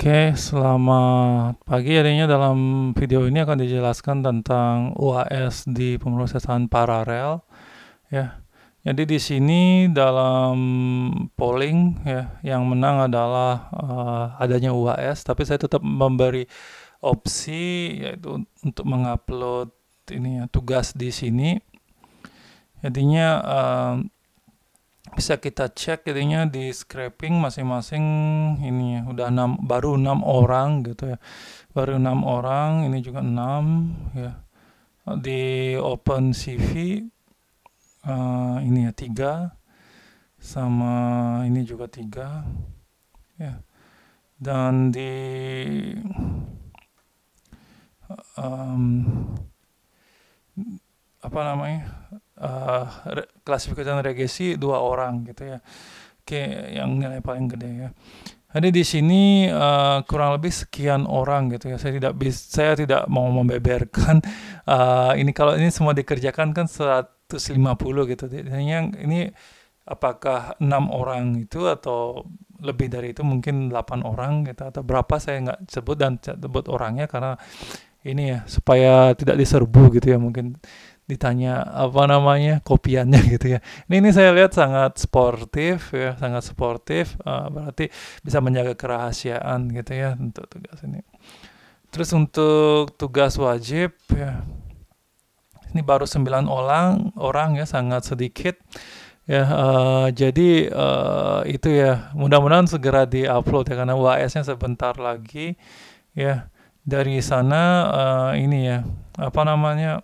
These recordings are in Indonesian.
Oke, selamat pagi. Adanya dalam video ini akan dijelaskan tentang UAS di pemrosesan paralel. Ya, jadi di sini dalam polling ya, yang menang adalah uh, adanya UAS. Tapi saya tetap memberi opsi yaitu untuk mengupload ini ya tugas di sini. Jadinya uh, bisa kita cek jadinya di scraping masing-masing ini ya udah enam baru enam orang gitu ya baru enam orang ini juga enam ya di open CV uh, eh, ini ya tiga sama ini juga tiga ya dan di um, apa namanya uh, re klasifikasi regresi dua orang gitu ya oke yang nilai paling gede ya jadi di sini uh, kurang lebih sekian orang gitu ya. Saya tidak bisa, saya tidak mau membeberkan uh, ini kalau ini semua dikerjakan kan 150 gitu. Yang ini apakah enam orang itu atau lebih dari itu mungkin 8 orang gitu atau berapa saya nggak sebut dan sebut orangnya karena ini ya supaya tidak diserbu gitu ya mungkin ditanya apa namanya kopiannya gitu ya. Ini ini saya lihat sangat sportif ya, sangat sportif. Uh, berarti bisa menjaga kerahasiaan gitu ya untuk tugas ini. Terus untuk tugas wajib ya. Ini baru sembilan orang, orang ya sangat sedikit. Ya, uh, jadi uh, itu ya. Mudah-mudahan segera di upload ya karena UAS-nya sebentar lagi ya. Dari sana uh, ini ya, apa namanya?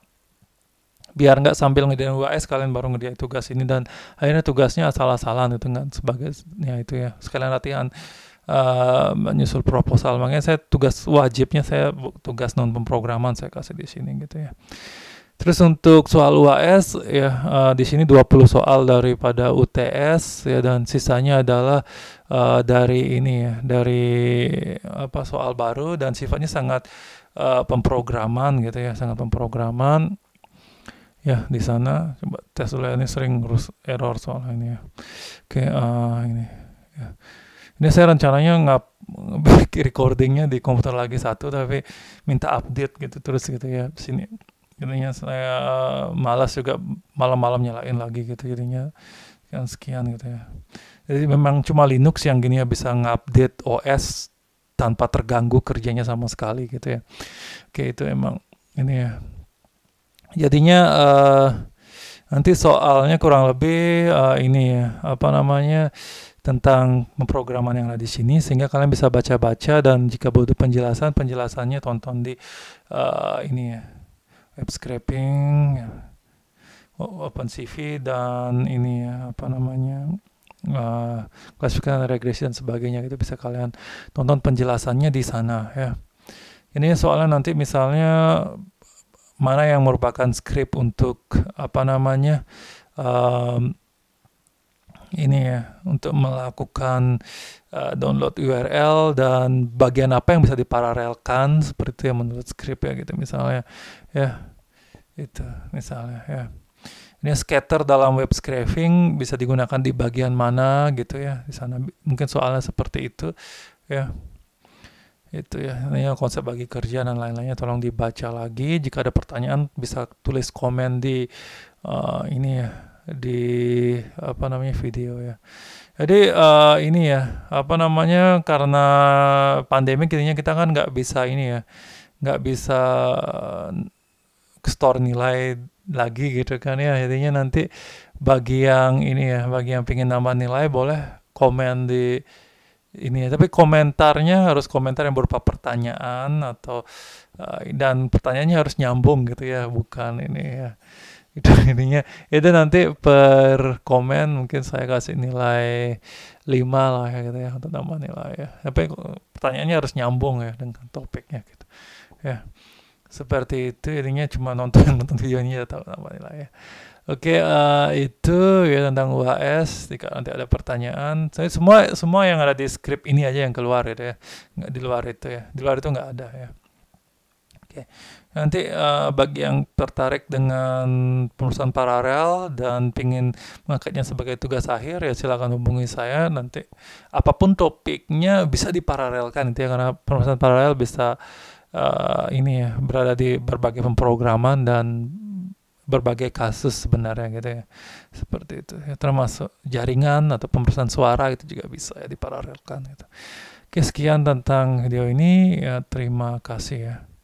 biar nggak sambil ngedian UAS kalian baru ngediain tugas ini dan akhirnya tugasnya asal-asalan itu kan sebagai ya itu ya sekalian latihan uh, menyusul proposal makanya saya tugas wajibnya saya tugas non pemrograman saya kasih di sini gitu ya Terus untuk soal UAS ya uh, di sini 20 soal daripada UTS ya dan sisanya adalah uh, dari ini ya dari apa soal baru dan sifatnya sangat uh, pemrograman gitu ya sangat pemrograman ya di sana coba tes dulu ini sering ngurus error soal ini ya oke uh, ini ya. ini saya rencananya nggak recordingnya di komputer lagi satu tapi minta update gitu terus gitu ya sini jadinya saya eh, malas juga malam-malam nyalain lagi gitu jadinya kan sekian gitu ya jadi memang cuma Linux yang gini ya bisa ngupdate OS tanpa terganggu kerjanya sama sekali gitu ya oke itu emang ini ya jadinya uh, nanti soalnya kurang lebih uh, ini ya, apa namanya tentang pemrograman yang ada di sini sehingga kalian bisa baca-baca dan jika butuh penjelasan penjelasannya tonton di uh, ini ya web scraping ya, open CV dan ini ya apa namanya uh, klasifikasi regresi dan sebagainya itu bisa kalian tonton penjelasannya di sana ya ini soalnya nanti misalnya mana yang merupakan script untuk apa namanya um, ini ya untuk melakukan uh, download URL dan bagian apa yang bisa diparalelkan seperti itu yang menurut script ya gitu misalnya ya itu misalnya ya ini scatter dalam web scraping bisa digunakan di bagian mana gitu ya di sana mungkin soalnya seperti itu ya itu ya ini konsep bagi kerja dan lain-lainnya tolong dibaca lagi jika ada pertanyaan bisa tulis komen di uh, ini ya di apa namanya video ya jadi uh, ini ya apa namanya karena pandemi kitanya kita kan nggak bisa ini ya nggak bisa eh, store nilai lagi gitu kan ya jadinya nanti bagi yang ini ya bagi yang pingin nambah nilai boleh komen di ini ya tapi komentarnya harus komentar yang berupa pertanyaan atau uh, dan pertanyaannya harus nyambung gitu ya bukan ini ya itu ininya itu nanti per komen mungkin saya kasih nilai 5 lah ya, gitu ya untuk tambah nilai ya tapi pertanyaannya harus nyambung ya dengan topiknya gitu ya seperti itu ininya cuma nonton nonton videonya tambah nilai ya Oke, okay, uh, eh, itu ya tentang UHS. Jika nanti ada pertanyaan, Jadi semua semua yang ada di skrip ini aja yang keluar gitu ya, nggak di luar itu ya, di luar itu nggak ada ya. Oke, okay. nanti uh, bagi yang tertarik dengan perusahaan paralel dan pingin mengangkatnya sebagai tugas akhir ya silakan hubungi saya. Nanti apapun topiknya bisa diparalelkan itu ya karena perusahaan paralel bisa uh, ini ya berada di berbagai pemrograman dan berbagai kasus sebenarnya gitu ya seperti itu ya, termasuk jaringan atau pemeriksaan suara itu juga bisa ya diparalelkan gitu. Oke sekian tentang video ini ya terima kasih ya.